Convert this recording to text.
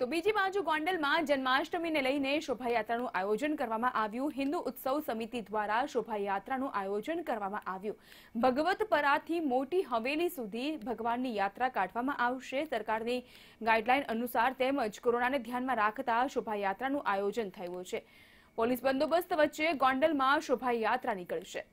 તો બીજી બાજુ ગોંડલમાં જન્માષ્ટમીને લઈને શોભાયાત્રાનું આયોજન કરવામાં આવ્યું હિન્દુ ઉત્સવ સમિતિ દ્વારા શોભાયાત્રાનું આયોજન કરવામાં આવ્યું ભગવત પરાથી મોટી હવેલી સુધી ભગવાનની યાત્રા કાઢવામાં આવશે સરકારની ગાઈડલાઈન અનુસાર તેમજ કોરોનાને ધ્યાનમાં રાખતા શોભાયાત્રાનું આયોજન થયું છે પોલીસ બંદોબસ્ત વચ્ચે ગોંડલમાં શોભાયાત્રા નીકળશે